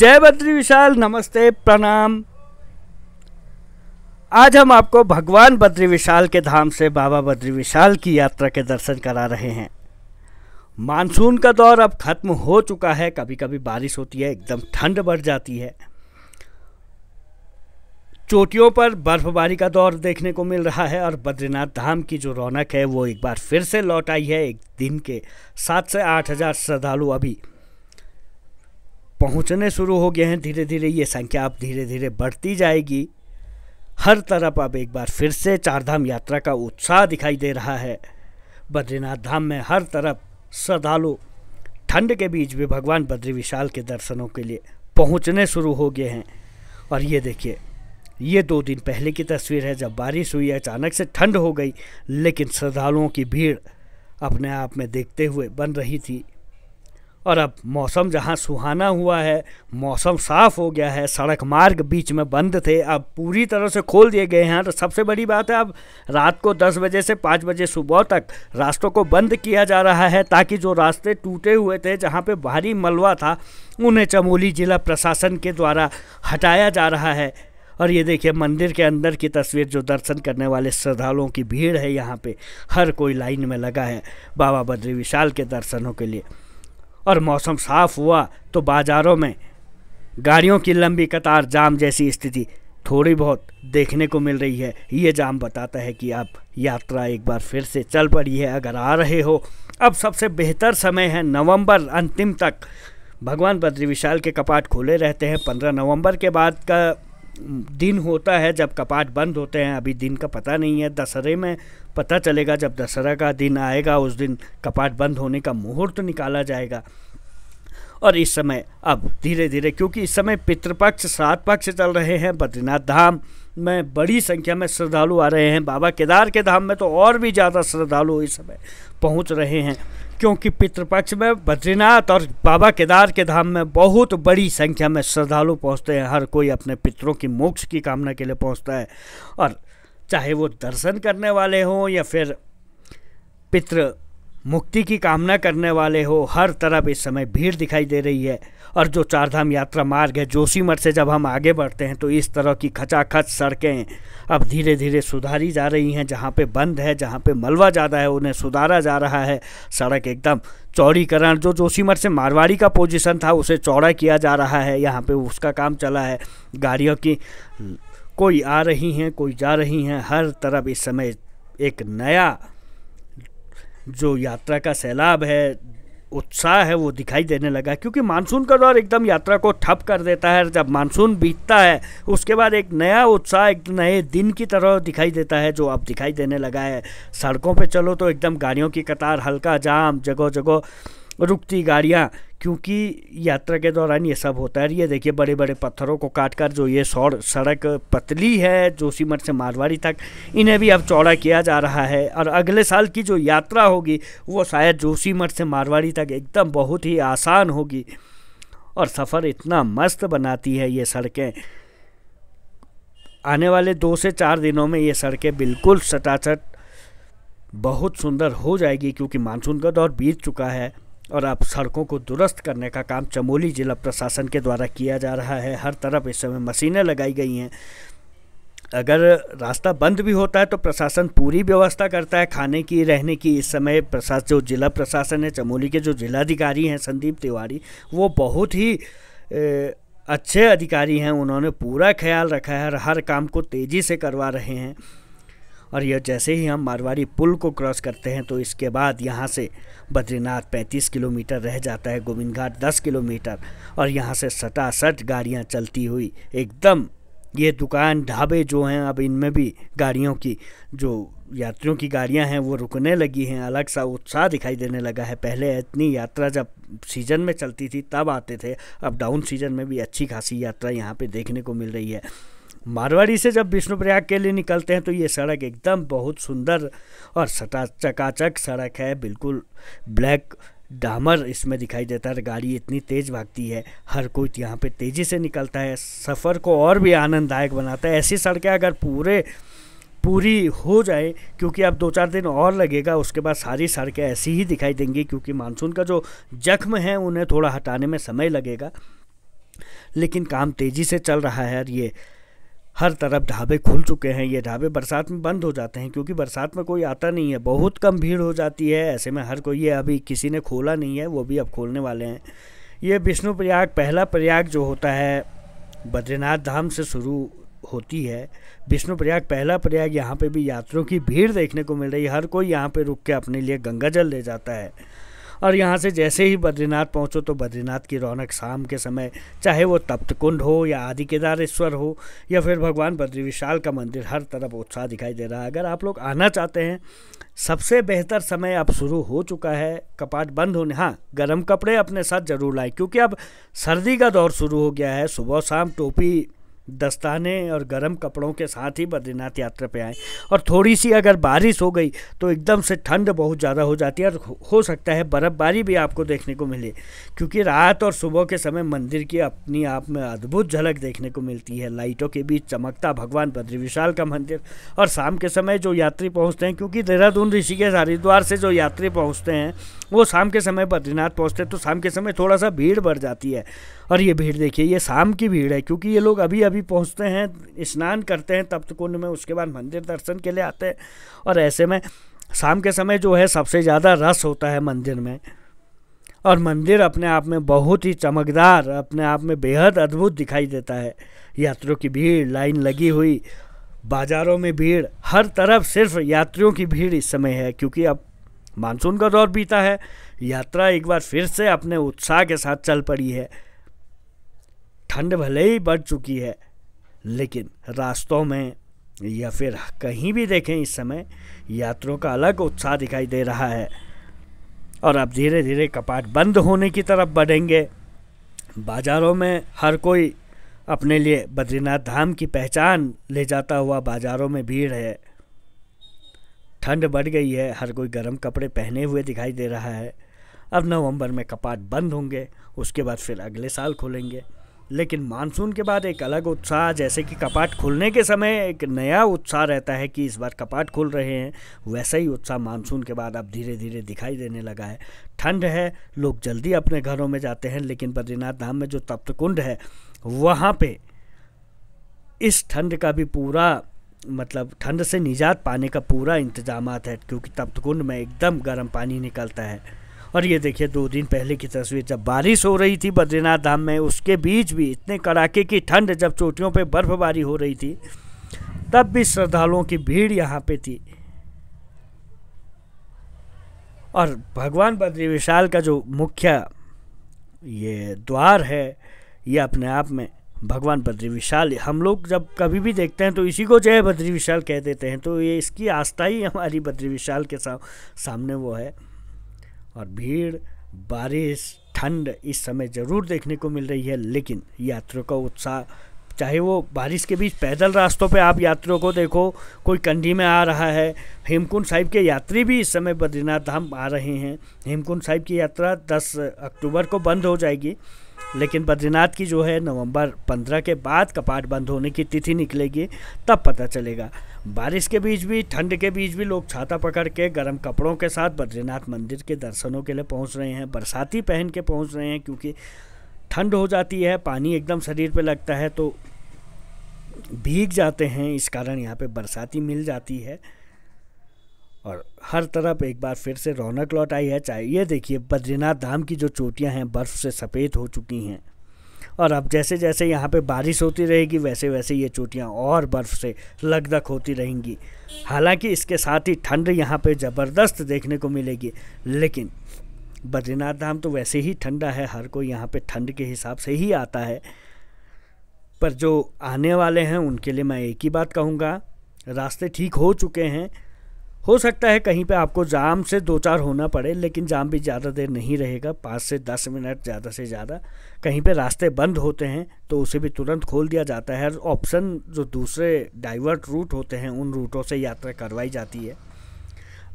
जय बद्री विशाल नमस्ते प्रणाम आज हम आपको भगवान बद्री विशाल के धाम से बाबा बद्री विशाल की यात्रा के दर्शन करा रहे हैं मानसून का दौर अब खत्म हो चुका है कभी कभी बारिश होती है एकदम ठंड बढ़ जाती है चोटियों पर बर्फबारी का दौर देखने को मिल रहा है और बद्रीनाथ धाम की जो रौनक है वो एक बार फिर से लौट आई है एक दिन के सात से आठ हज़ार श्रद्धालु अभी पहुंचने शुरू हो गए हैं धीरे धीरे ये संख्या अब धीरे धीरे बढ़ती जाएगी हर तरफ अब एक बार फिर से चारधाम यात्रा का उत्साह दिखाई दे रहा है बद्रीनाथ धाम में हर तरफ श्रद्धालु ठंड के बीच भी भगवान बद्री विशाल के दर्शनों के लिए पहुंचने शुरू हो गए हैं और ये देखिए ये दो दिन पहले की तस्वीर है जब बारिश हुई अचानक से ठंड हो गई लेकिन श्रद्धालुओं की भीड़ अपने आप में देखते हुए बन रही थी और अब मौसम जहाँ सुहाना हुआ है मौसम साफ हो गया है सड़क मार्ग बीच में बंद थे अब पूरी तरह से खोल दिए गए हैं तो सबसे बड़ी बात है अब रात को 10 बजे से 5 बजे सुबह तक रास्तों को बंद किया जा रहा है ताकि जो रास्ते टूटे हुए थे जहाँ पे भारी मलबा था उन्हें चमोली जिला प्रशासन के द्वारा हटाया जा रहा है और ये देखिए मंदिर के अंदर की तस्वीर जो दर्शन करने वाले श्रद्धालुओं की भीड़ है यहाँ पे हर कोई लाइन में लगा है बाबा बद्री विशाल के दर्शनों के लिए और मौसम साफ हुआ तो बाज़ारों में गाड़ियों की लंबी कतार जाम जैसी स्थिति थोड़ी बहुत देखने को मिल रही है ये जाम बताता है कि अब यात्रा एक बार फिर से चल पड़ी है अगर आ रहे हो अब सबसे बेहतर समय है नवंबर अंतिम तक भगवान बद्री विशाल के कपाट खुले रहते हैं पंद्रह नवंबर के बाद का दिन होता है जब कपाट बंद होते हैं अभी दिन का पता नहीं है दशहरे में पता चलेगा जब दशहरा का दिन आएगा उस दिन कपाट बंद होने का मुहूर्त निकाला जाएगा और इस समय अब धीरे धीरे क्योंकि इस समय पितृपक्ष सात पक्ष चल रहे हैं बद्रीनाथ धाम में बड़ी संख्या में श्रद्धालु आ रहे हैं बाबा केदार के धाम में तो और भी ज़्यादा श्रद्धालु इस समय पहुँच रहे हैं क्योंकि पितृपक्ष में बद्रीनाथ और बाबा केदार के धाम में बहुत बड़ी संख्या में श्रद्धालु पहुंचते हैं हर कोई अपने पितरों की मोक्ष की कामना के लिए पहुंचता है और चाहे वो दर्शन करने वाले हों या फिर पितृ मुक्ति की कामना करने वाले हो हर तरफ इस समय भीड़ दिखाई दे रही है और जो चारधाम यात्रा मार्ग है जोशीमठ से जब हम आगे बढ़ते हैं तो इस तरह की खचाखच सड़कें अब धीरे धीरे सुधारी जा रही हैं जहाँ पे बंद है जहाँ पे मलबा ज़्यादा है उन्हें सुधारा जा रहा है सड़क एकदम चौड़ीकरण जो जोशीमठ से मारवाड़ी का पोजिशन था उसे चौड़ा किया जा रहा है यहाँ पर उसका काम चला है गाड़ियों की कोई आ रही हैं कोई जा रही हैं हर तरफ इस समय एक नया जो यात्रा का सैलाब है उत्साह है वो दिखाई देने लगा क्योंकि मानसून का दौर एकदम यात्रा को ठप कर देता है जब मानसून बीतता है उसके बाद एक नया उत्साह एक नए दिन की तरह दिखाई देता है जो अब दिखाई देने लगा है सड़कों पे चलो तो एकदम गाड़ियों की कतार हल्का जाम जगह जगह रुकती गाड़ियाँ क्योंकि यात्रा के दौरान ये सब होता है ये देखिए बड़े बड़े पत्थरों को काट कर जो ये सौर सड़क पतली है जोशीमठ से मारवाड़ी तक इन्हें भी अब चौड़ा किया जा रहा है और अगले साल की जो यात्रा होगी वो शायद जोशीमठ से मारवाड़ी तक एकदम बहुत ही आसान होगी और सफ़र इतना मस्त बनाती है ये सड़कें आने वाले दो से चार दिनों में ये सड़कें बिल्कुल सटाचट बहुत सुंदर हो जाएगी क्योंकि मानसून का दौर बीत चुका है और अब सड़कों को दुरुस्त करने का काम चमोली जिला प्रशासन के द्वारा किया जा रहा है हर तरफ इस समय मशीनें लगाई गई हैं अगर रास्ता बंद भी होता है तो प्रशासन पूरी व्यवस्था करता है खाने की रहने की इस समय प्रशासन जो जिला प्रशासन है चमोली के जो जिलाधिकारी हैं संदीप तिवारी वो बहुत ही ए, अच्छे अधिकारी हैं उन्होंने पूरा ख्याल रखा है और हर काम को तेज़ी से करवा रहे हैं और यह जैसे ही हम मारवाड़ी पुल को क्रॉस करते हैं तो इसके बाद यहाँ से बद्रीनाथ 35 किलोमीटर रह जाता है गोविंद घाट दस किलोमीटर और यहाँ से सटासट गाड़ियाँ चलती हुई एकदम ये दुकान ढाबे जो हैं अब इनमें भी गाड़ियों की जो यात्रियों की गाड़ियां हैं वो रुकने लगी हैं अलग सा उत्साह दिखाई देने लगा है पहले इतनी यात्रा जब सीज़न में चलती थी तब आते थे अब डाउन सीज़न में भी अच्छी खासी यात्रा यहाँ पे देखने को मिल रही है मारवाड़ी से जब विष्णुप्रयाग के लिए निकलते हैं तो ये सड़क एकदम बहुत सुंदर और सटा चकाचक सड़क है बिल्कुल ब्लैक डामर इसमें दिखाई देता है गाड़ी इतनी तेज़ भागती है हर कोई तो यहाँ पे तेज़ी से निकलता है सफ़र को और भी आनंददायक बनाता है ऐसी सड़कें अगर पूरे पूरी हो जाए क्योंकि अब दो चार दिन और लगेगा उसके बाद सारी सड़कें ऐसी ही दिखाई देंगी क्योंकि मानसून का जो जख्म है उन्हें थोड़ा हटाने में समय लगेगा लेकिन काम तेज़ी से चल रहा है और ये हर तरफ ढाबे खुल चुके हैं ये ढाबे बरसात में बंद हो जाते हैं क्योंकि बरसात में कोई आता नहीं है बहुत कम भीड़ हो जाती है ऐसे में हर कोई ये अभी किसी ने खोला नहीं है वो भी अब खोलने वाले हैं ये विष्णु प्रयाग पहला प्रयाग जो होता है बद्रीनाथ धाम से शुरू होती है विष्णु प्रयाग पहला प्रयाग यहाँ पे भी यात्रियों की भीड़ देखने को मिल रही है हर कोई यहाँ पे रुक के अपने लिए गंगा जल ले जाता है और यहाँ से जैसे ही बद्रीनाथ पहुँचो तो बद्रीनाथ की रौनक शाम के समय चाहे वो तप्त कुंड हो या आदि केदारेश्वर हो या फिर भगवान बद्री विशाल का मंदिर हर तरफ उत्साह दिखाई दे रहा है अगर आप लोग आना चाहते हैं सबसे बेहतर समय अब शुरू हो चुका है कपाट बंद होने हाँ गर्म कपड़े अपने साथ ज़रूर लाएँ क्योंकि अब सर्दी का दौर शुरू हो गया है सुबह शाम टोपी दस्ताने और गर्म कपड़ों के साथ ही बद्रीनाथ यात्रा पे आएँ और थोड़ी सी अगर बारिश हो गई तो एकदम से ठंड बहुत ज़्यादा हो जाती है और हो सकता है बर्फ़बारी भी आपको देखने को मिले क्योंकि रात और सुबह के समय मंदिर की अपनी आप में अद्भुत झलक देखने को मिलती है लाइटों के बीच चमकता भगवान बद्री विशाल का मंदिर और शाम के समय जो यात्री पहुँचते हैं क्योंकि देहरादून ऋषिकेश हरिद्वार से जो यात्री पहुँचते हैं वो शाम के समय बद्रीनाथ पहुँचते हैं तो शाम के समय थोड़ा सा भीड़ बढ़ जाती है और ये भीड़ देखिए ये शाम की भीड़ है क्योंकि ये लोग अभी कभी पहुंचते हैं स्नान करते हैं तप्त कुंड में उसके बाद मंदिर दर्शन के लिए आते हैं और ऐसे में शाम के समय जो है सबसे ज़्यादा रस होता है मंदिर में और मंदिर अपने आप में बहुत ही चमकदार अपने आप में बेहद अद्भुत दिखाई देता है यात्रियों की भीड़ लाइन लगी हुई बाज़ारों में भीड़ हर तरफ सिर्फ यात्रियों की भीड़ इस समय है क्योंकि अब मानसून का दौर बीता है यात्रा एक बार फिर से अपने उत्साह के साथ चल पड़ी है ठंड भले ही बढ़ चुकी है लेकिन रास्तों में या फिर कहीं भी देखें इस समय यात्रियों का अलग उत्साह दिखाई दे रहा है और अब धीरे धीरे कपाट बंद होने की तरफ बढ़ेंगे बाज़ारों में हर कोई अपने लिए बद्रीनाथ धाम की पहचान ले जाता हुआ बाज़ारों में भीड़ है ठंड बढ़ गई है हर कोई गर्म कपड़े पहने हुए दिखाई दे रहा है अब नवंबर में कपाट बंद होंगे उसके बाद फिर अगले साल खोलेंगे लेकिन मानसून के बाद एक अलग उत्साह जैसे कि कपाट खुलने के समय एक नया उत्साह रहता है कि इस बार कपाट खुल रहे हैं वैसा ही उत्साह मानसून के बाद अब धीरे धीरे दिखाई देने लगा है ठंड है लोग जल्दी अपने घरों में जाते हैं लेकिन बद्रीनाथ धाम में जो तप्तकुंड है वहाँ पे इस ठंड का भी पूरा मतलब ठंड से निजात पाने का पूरा इंतजाम है क्योंकि तप्तकुंड में एकदम गर्म पानी निकलता है और ये देखिए दो दिन पहले की तस्वीर जब बारिश हो रही थी बद्रीनाथ धाम में उसके बीच भी इतने कड़ाके की ठंड जब चोटियों पर बर्फबारी हो रही थी तब भी श्रद्धालुओं की भीड़ यहाँ पे थी और भगवान बद्री विशाल का जो मुख्य ये द्वार है ये अपने आप में भगवान बद्री विशाल हम लोग जब कभी भी देखते हैं तो इसी को जय बद्री विशाल कह देते हैं तो ये इसकी आस्था ही हमारी बद्री विशाल के सामने वो है और भीड़ बारिश ठंड इस समय ज़रूर देखने को मिल रही है लेकिन यात्रियों का उत्साह चाहे वो बारिश के बीच पैदल रास्तों पे आप यात्रियों को देखो कोई कंडी में आ रहा है हेमकुंड साहिब के यात्री भी इस समय बद्रीनाथ धाम आ रहे हैं हेमकुंड साहिब की यात्रा 10 अक्टूबर को बंद हो जाएगी लेकिन बद्रीनाथ की जो है नवंबर 15 के बाद कपाट बंद होने की तिथि निकलेगी तब पता चलेगा बारिश के बीच भी ठंड के बीच भी लोग छाता पकड़ के गर्म कपड़ों के साथ बद्रीनाथ मंदिर के दर्शनों के लिए पहुंच रहे हैं बरसाती पहन के पहुंच रहे हैं क्योंकि ठंड हो जाती है पानी एकदम शरीर पे लगता है तो भीग जाते हैं इस कारण यहाँ पे बरसाती मिल जाती है और हर तरफ एक बार फिर से रौनक लौट आई है चाहे ये देखिए बद्रीनाथ धाम की जो चोटियां हैं बर्फ़ से सफ़ेद हो चुकी हैं और अब जैसे जैसे यहाँ पे बारिश होती रहेगी वैसे वैसे ये चोटियाँ और बर्फ़ से लगदक होती रहेंगी हालांकि इसके साथ ही ठंड यहाँ पे ज़बरदस्त देखने को मिलेगी लेकिन बद्रीनाथ धाम तो वैसे ही ठंडा है हर कोई यहाँ पे ठंड के हिसाब से ही आता है पर जो आने वाले हैं उनके लिए मैं एक ही बात कहूँगा रास्ते ठीक हो चुके हैं हो सकता है कहीं पे आपको जाम से दो चार होना पड़े लेकिन जाम भी ज़्यादा देर नहीं रहेगा पाँच से दस मिनट ज़्यादा से ज़्यादा कहीं पे रास्ते बंद होते हैं तो उसे भी तुरंत खोल दिया जाता है ऑप्शन जो दूसरे डाइवर्ट रूट होते हैं उन रूटों से यात्रा करवाई जाती है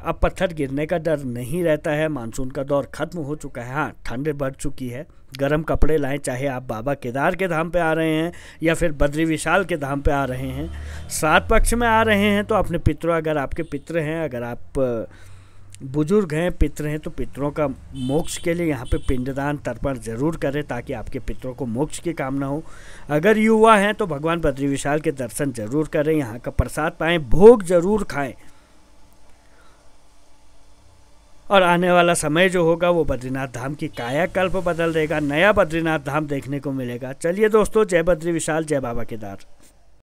अब पत्थर गिरने का डर नहीं रहता है मानसून का दौर ख़त्म हो चुका है हाँ ठंड बढ़ चुकी है गर्म कपड़े लाएं चाहे आप बाबा केदार के धाम पे आ रहे हैं या फिर बद्री विशाल के धाम पे आ रहे हैं सात पक्ष में आ रहे हैं तो अपने पितरों अगर आपके पित्र हैं अगर आप बुजुर्ग हैं पित्र हैं तो पितरों का मोक्ष के लिए यहाँ पे पिंडदान तर्पण जरूर करें ताकि आपके पितरों को मोक्ष की कामना हो अगर युवा हैं तो भगवान बद्री विशाल के दर्शन जरूर करें यहाँ का प्रसाद पाएँ भोग जरूर खाएँ और आने वाला समय जो होगा वो बद्रीनाथ धाम की कायाकल्प बदल देगा नया बद्रीनाथ धाम देखने को मिलेगा चलिए दोस्तों जय बद्री विशाल जय बाबा केदार